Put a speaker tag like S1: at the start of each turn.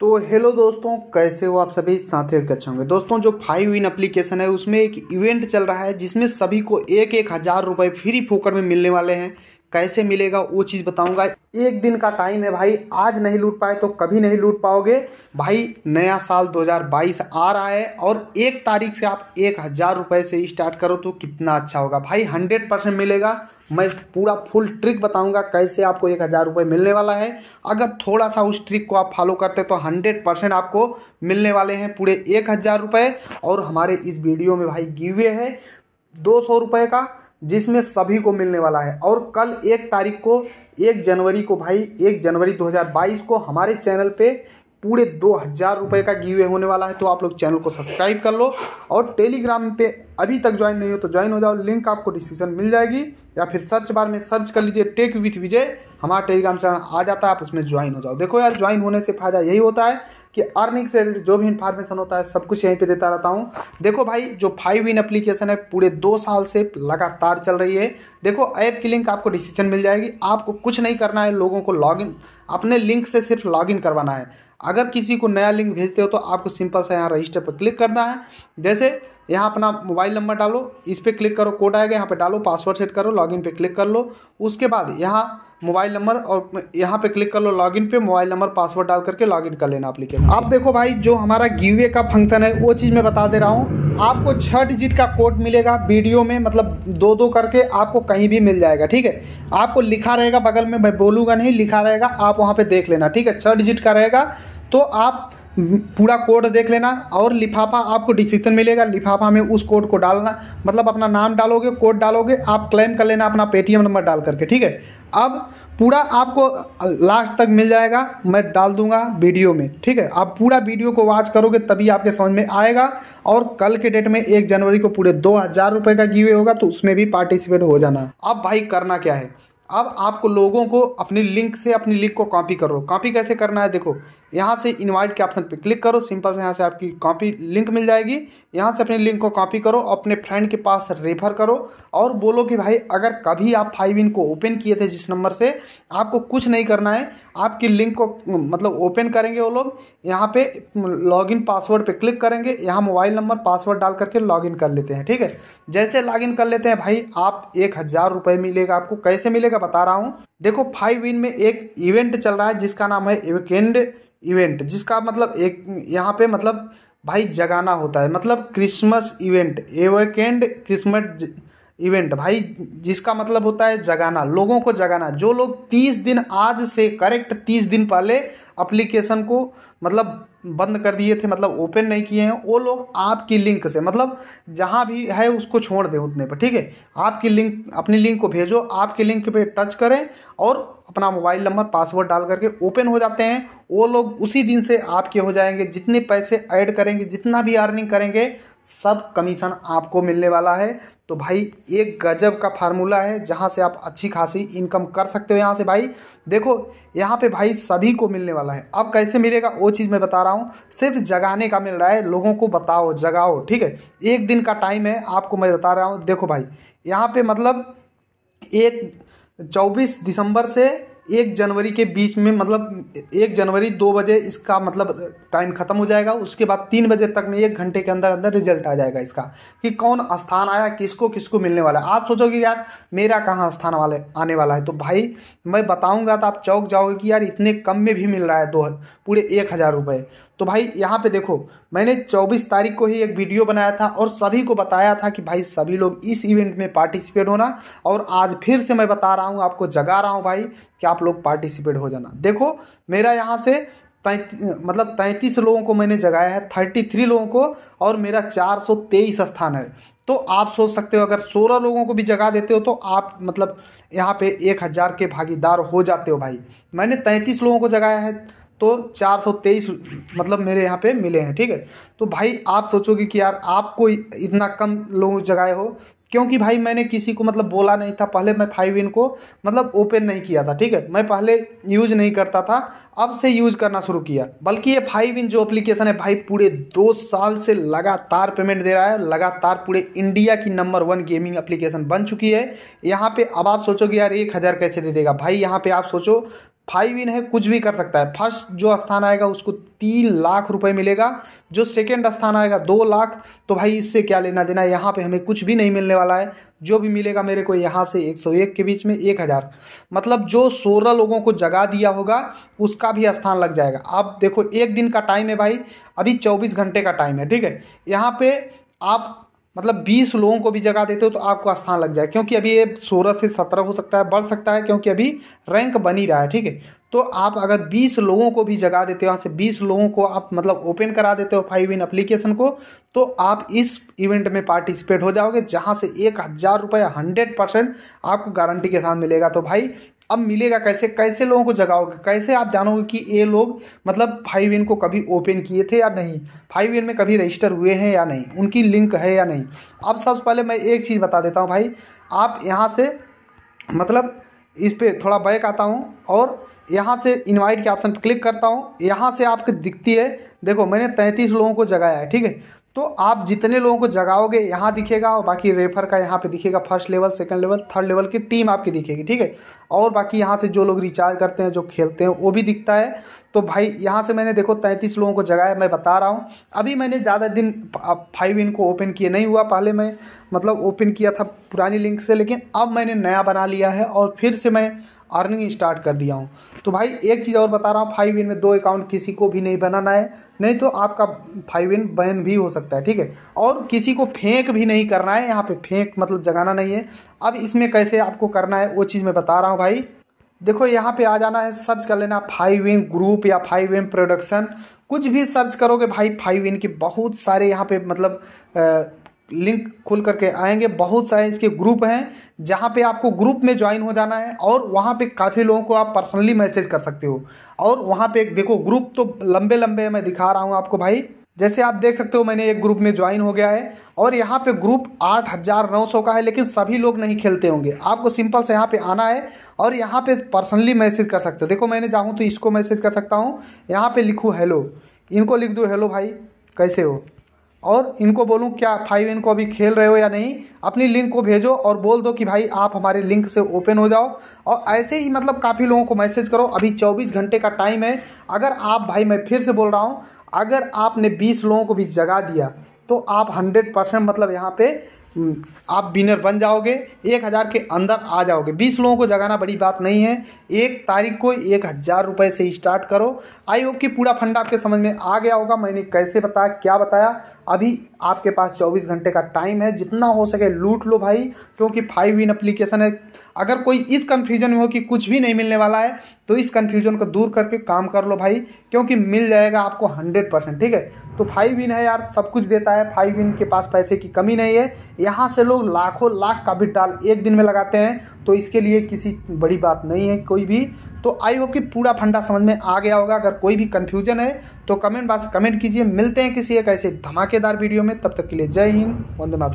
S1: तो हेलो दोस्तों कैसे हो आप सभी साथ ही अच्छे होंगे दोस्तों जो फाइव इन एप्लीकेशन है उसमें एक इवेंट चल रहा है जिसमें सभी को एक एक हज़ार रुपये फ्री फोकर में मिलने वाले हैं कैसे मिलेगा वो चीज़ बताऊंगा एक दिन का टाइम है भाई आज नहीं लूट पाए तो कभी नहीं लूट पाओगे भाई नया साल 2022 आ रहा है और एक तारीख से आप एक हज़ार रुपये से स्टार्ट करो तो कितना अच्छा होगा भाई हंड्रेड परसेंट मिलेगा मैं पूरा फुल ट्रिक बताऊंगा कैसे आपको एक हज़ार रुपये मिलने वाला है अगर थोड़ा सा उस ट्रिक को आप फॉलो करते तो हंड्रेड परसेंट आपको मिलने वाले हैं पूरे एक हज़ार रुपये और हमारे इस वीडियो में भाई गिवे है दो सौ रुपये का जिसमें सभी को मिलने वाला है और कल एक तारीख को एक जनवरी को भाई एक जनवरी 2022 को हमारे चैनल पे पूरे दो हज़ार रुपये का गिवे होने वाला है तो आप लोग चैनल को सब्सक्राइब कर लो और टेलीग्राम पे अभी तक ज्वाइन नहीं हो तो ज्वाइन हो जाओ लिंक आपको डिस्क्रिप्शन मिल जाएगी या फिर सर्च बार में सर्च कर लीजिए टेक विथ विजय हमारा टेलीग्राम चैनल आ जाता है आप उसमें ज्वाइन हो जाओ देखो यार ज्वाइन होने से फायदा यही होता है कि अर्निंग से जो भी इन्फॉर्मेशन होता है सब कुछ यहीं पे देता रहता हूँ देखो भाई जो फाइव इन एप्लीकेशन है पूरे दो साल से लगातार चल रही है देखो ऐप की लिंक आपको डिसीजन मिल जाएगी आपको कुछ नहीं करना है लोगों को लॉगिन अपने लिंक से सिर्फ लॉगिन करवाना है अगर किसी को नया लिंक भेजते हो तो आपको सिंपल सा यहाँ रजिस्टर पर क्लिक करना है जैसे यहाँ अपना मोबाइल नंबर डालो इस पर क्लिक करो कोड आएगा यहाँ पर डालो पासवर्ड सेट करो लॉग लॉगिन पे क्लिक कर लो उसके बाद यहाँ मोबाइल नंबर और यहाँ पे क्लिक कर लो लॉगिन पे मोबाइल नंबर पासवर्ड डाल करके लॉगिन कर लेना अपलिकेशन अब देखो भाई जो हमारा गीवे का फंक्शन है वो चीज़ मैं बता दे रहा हूँ आपको छः डिजिट का कोड मिलेगा वीडियो में मतलब दो दो करके आपको कहीं भी मिल जाएगा ठीक है आपको लिखा रहेगा बगल में मैं बोलूँगा नहीं लिखा रहेगा आप वहाँ पर देख लेना ठीक है छः डिजिट का रहेगा तो आप पूरा कोड देख लेना और लिफाफा आपको डिसीजन मिलेगा लिफाफा में उस कोड को डालना मतलब अपना नाम डालोगे कोड डालोगे आप क्लेम कर लेना अपना पेटीएम नंबर डाल करके ठीक है अब पूरा आपको लास्ट तक मिल जाएगा मैं डाल दूंगा वीडियो में ठीक है आप पूरा वीडियो को वॉच करोगे तभी आपके समझ में आएगा और कल के डेट में एक जनवरी को पूरे दो हज़ार रुपये का गिवे होगा तो उसमें भी पार्टिसिपेट हो जाना अब भाई करना क्या है अब आपको लोगों को अपने लिंक से अपनी लिंक को कॉपी करो कॉपी कैसे करना है देखो यहाँ से इनवाइट के ऑप्शन पे क्लिक करो सिंपल से यहाँ से आपकी कॉपी लिंक मिल जाएगी यहाँ से अपनी लिंक को कॉपी करो अपने फ्रेंड के पास रेफर करो और बोलो कि भाई अगर कभी आप फाइव इन को ओपन किए थे जिस नंबर से आपको कुछ नहीं करना है आपकी लिंक को मतलब ओपन करेंगे वो लोग यहाँ पर लॉगिन पासवर्ड पर क्लिक करेंगे यहाँ मोबाइल नंबर पासवर्ड डाल करके लॉग कर लेते हैं ठीक है जैसे लॉगिन कर लेते हैं भाई आप एक हज़ार रुपये मिलेगा आपको कैसे मिलेगा का बता रहा हूँ देखो फाइव विन में एक इवेंट चल रहा है जिसका नाम है वीकेंड इवेंट जिसका मतलब एक यहाँ पे मतलब भाई जगाना होता है मतलब Christmas event awakened Christmas event भाई जिसका मतलब होता है जगाना लोगों को जगाना जो लोग तीस दिन आज से करेक्ट तीस दिन पहले अप्लीकेशन को मतलब बंद कर दिए थे मतलब ओपन नहीं किए हैं वो लोग आपकी लिंक से मतलब जहाँ भी है उसको छोड़ दें उतने पर ठीक है आपकी लिंक अपनी लिंक को भेजो आपके लिंक पे टच करें और अपना मोबाइल नंबर पासवर्ड डाल करके ओपन हो जाते हैं वो लोग उसी दिन से आपके हो जाएंगे जितने पैसे ऐड करेंगे जितना भी अर्निंग करेंगे सब कमीशन आपको मिलने वाला है तो भाई एक गजब का फार्मूला है जहाँ से आप अच्छी खासी इनकम कर सकते हो यहाँ से भाई देखो यहाँ पे भाई सभी को मिलने वाला है अब कैसे मिलेगा वो चीज़ मैं बता रहा हूँ सिर्फ जगाने का मिल रहा है लोगों को बताओ जगाओ ठीक है एक दिन का टाइम है आपको मैं बता रहा हूँ देखो भाई यहाँ पर मतलब एक चौबीस दिसंबर से एक जनवरी के बीच में मतलब एक जनवरी दो बजे इसका मतलब टाइम ख़त्म हो जाएगा उसके बाद तीन बजे तक में एक घंटे के अंदर अंदर रिजल्ट आ जाएगा इसका कि कौन स्थान आया किसको किसको मिलने वाला है आप सोचोगे यार मेरा कहाँ स्थान वाले आने वाला है तो भाई मैं बताऊँगा तो आप चौक जाओगे कि यार इतने कम में भी मिल रहा है दो पूरे एक हज़ार रुपये तो भाई यहाँ पर देखो मैंने चौबीस तारीख को ही एक वीडियो बनाया था और सभी को बताया था कि भाई सभी लोग इस इवेंट में पार्टिसिपेट होना और आज फिर से मैं बता रहा हूँ आपको जगा रहा हूँ भाई कि आप लोग पार्टिसिपेट हो जाना देखो मेरा यहाँ से मतलब तैंतीस लोगों को मैंने जगाया है थर्टी थ्री लोगों को और मेरा चार सौ तेईस स्थान है तो आप सोच सकते हो अगर सोलह लोगों को भी जगा देते हो तो आप मतलब यहाँ पे एक हज़ार के भागीदार हो जाते हो भाई मैंने तैंतीस लोगों को जगाया है तो चार सौ तेईस मतलब मेरे यहाँ पे मिले हैं ठीक है तो भाई आप सोचोगे कि यार आपको इतना कम लोगों जगाए हो क्योंकि भाई मैंने किसी को मतलब बोला नहीं था पहले मैं फाइव इन को मतलब ओपन नहीं किया था ठीक है मैं पहले यूज नहीं करता था अब से यूज करना शुरू किया बल्कि ये फाइव इन जो एप्लीकेशन है भाई पूरे दो साल से लगातार पेमेंट दे रहा है लगातार पूरे इंडिया की नंबर वन गेमिंग एप्लीकेशन बन चुकी है यहाँ पे अब आप सोचोगे यार एक हज़ार कैसे दे देगा भाई यहाँ पे आप सोचो फाइव इन है कुछ भी कर सकता है फर्स्ट जो स्थान आएगा उसको तीन लाख रुपए मिलेगा जो सेकंड स्थान आएगा दो लाख तो भाई इससे क्या लेना देना यहाँ पे हमें कुछ भी नहीं मिलने वाला है जो भी मिलेगा मेरे को यहाँ से एक सौ एक के बीच में एक हज़ार मतलब जो सोलह लोगों को जगा दिया होगा उसका भी स्थान लग जाएगा आप देखो एक दिन का टाइम है भाई अभी चौबीस घंटे का टाइम है ठीक है यहाँ पर आप मतलब 20 लोगों को भी जगह देते हो तो आपको स्थान लग जाए क्योंकि अभी ये 16 से 17 हो सकता है बढ़ सकता है क्योंकि अभी रैंक बन ही रहा है ठीक है तो आप अगर 20 लोगों को भी जगा देते हो यहाँ से 20 लोगों को आप मतलब ओपन करा देते हो फाइव इन अप्लीकेशन को तो आप इस इवेंट में पार्टिसिपेट हो जाओगे जहाँ से एक हज़ार रुपये हंड्रेड परसेंट आपको गारंटी के साथ मिलेगा तो भाई अब मिलेगा कैसे कैसे लोगों को जगाओगे कैसे आप जानोगे कि ये लोग मतलब फाइव एन को कभी ओपन किए थे या नहीं फाइव एन में कभी रजिस्टर हुए हैं या नहीं उनकी लिंक है या नहीं अब सबसे पहले मैं एक चीज़ बता देता हूँ भाई आप यहाँ से मतलब इस पर थोड़ा बैक आता हूँ और यहाँ से इनवाइट के ऑप्शन पर क्लिक करता हूँ यहाँ से आपको दिखती है देखो मैंने तैंतीस लोगों को जगाया है ठीक है तो आप जितने लोगों को जगाओगे यहाँ दिखेगा और बाकी रेफर का यहाँ पे दिखेगा first level second level third level की टीम आपकी दिखेगी ठीक है और बाकी यहाँ से जो लोग रिचार्ज करते हैं जो खेलते हैं वो भी दिखता है तो भाई यहाँ से मैंने देखो तैंतीस लोगों को जगाया मैं बता रहा हूँ अभी मैंने ज़्यादा दिन फाइव इन को ओपन किए नहीं हुआ पहले मैं मतलब ओपन किया था पुरानी लिंक से लेकिन अब मैंने नया बना लिया है और फिर से मैं अर्निंग स्टार्ट कर दिया हूँ तो भाई एक चीज़ और बता रहा हूँ फाइव इन में दो अकाउंट किसी को भी नहीं बनाना है नहीं तो आपका फाइव इन बैन भी हो सकता है ठीक है और किसी को फेंक भी नहीं करना है यहाँ पे फेंक मतलब जगाना नहीं है अब इसमें कैसे आपको करना है वो चीज़ मैं बता रहा हूँ भाई देखो यहाँ पे आ जाना है सर्च कर लेना फाइव इन ग्रुप या फाइव इन प्रोडक्शन कुछ भी सर्च करोगे भाई फाइव इन की बहुत सारे यहाँ पे मतलब आ, लिंक खुल करके आएंगे बहुत सारे इसके ग्रुप हैं जहाँ पे आपको ग्रुप में ज्वाइन हो जाना है और वहाँ पे काफ़ी लोगों को आप पर्सनली मैसेज कर सकते हो और वहाँ पे देखो ग्रुप तो लंबे लंबे मैं दिखा रहा हूँ आपको भाई जैसे आप देख सकते हो मैंने एक ग्रुप में ज्वाइन हो गया है और यहाँ पे ग्रुप आठ हज़ार नौ सौ का है लेकिन सभी लोग नहीं खेलते होंगे आपको सिंपल से यहाँ पे आना है और यहाँ पे पर्सनली मैसेज कर सकते हो देखो मैंने चाहूँ तो इसको मैसेज कर सकता हूँ यहाँ पे लिखूँ हेलो इनको लिख दो हेलो भाई कैसे हो और इनको बोलूँ क्या फाइव इनको अभी खेल रहे हो या नहीं अपनी लिंक को भेजो और बोल दो कि भाई आप हमारे लिंक से ओपन हो जाओ और ऐसे ही मतलब काफ़ी लोगों को मैसेज करो अभी 24 घंटे का टाइम है अगर आप भाई मैं फिर से बोल रहा हूँ अगर आपने 20 लोगों को भी जगा दिया तो आप 100 परसेंट मतलब यहाँ पे हम्म, आप विनर बन जाओगे एक हज़ार के अंदर आ जाओगे बीस लोगों को जगाना बड़ी बात नहीं है एक तारीख को एक हज़ार रुपये से स्टार्ट करो आई होप कि पूरा फंड आपके समझ में आ गया होगा मैंने कैसे बताया क्या बताया अभी आपके पास चौबीस घंटे का टाइम है जितना हो सके लूट लो भाई क्योंकि फाइव इन अप्लीकेशन है अगर कोई इस कन्फ्यूजन में हो कि कुछ भी नहीं मिलने वाला है तो इस कन्फ्यूजन को दूर करके काम कर लो भाई क्योंकि मिल जाएगा आपको हंड्रेड परसेंट ठीक है तो फाइव विन है यार सब कुछ देता है फाइव इन के पास पैसे की कमी नहीं है यहाँ से लोग लाखों लाख का भी डाल एक दिन में लगाते हैं तो इसके लिए किसी बड़ी बात नहीं है कोई भी तो आई होप कि पूरा फंडा समझ में आ गया होगा अगर कोई भी कन्फ्यूजन है तो कमेंट बॉक्स कमेंट कीजिए मिलते हैं किसी एक ऐसे धमाकेदार वीडियो में तब तक के लिए जय हिंद वंदे मातरम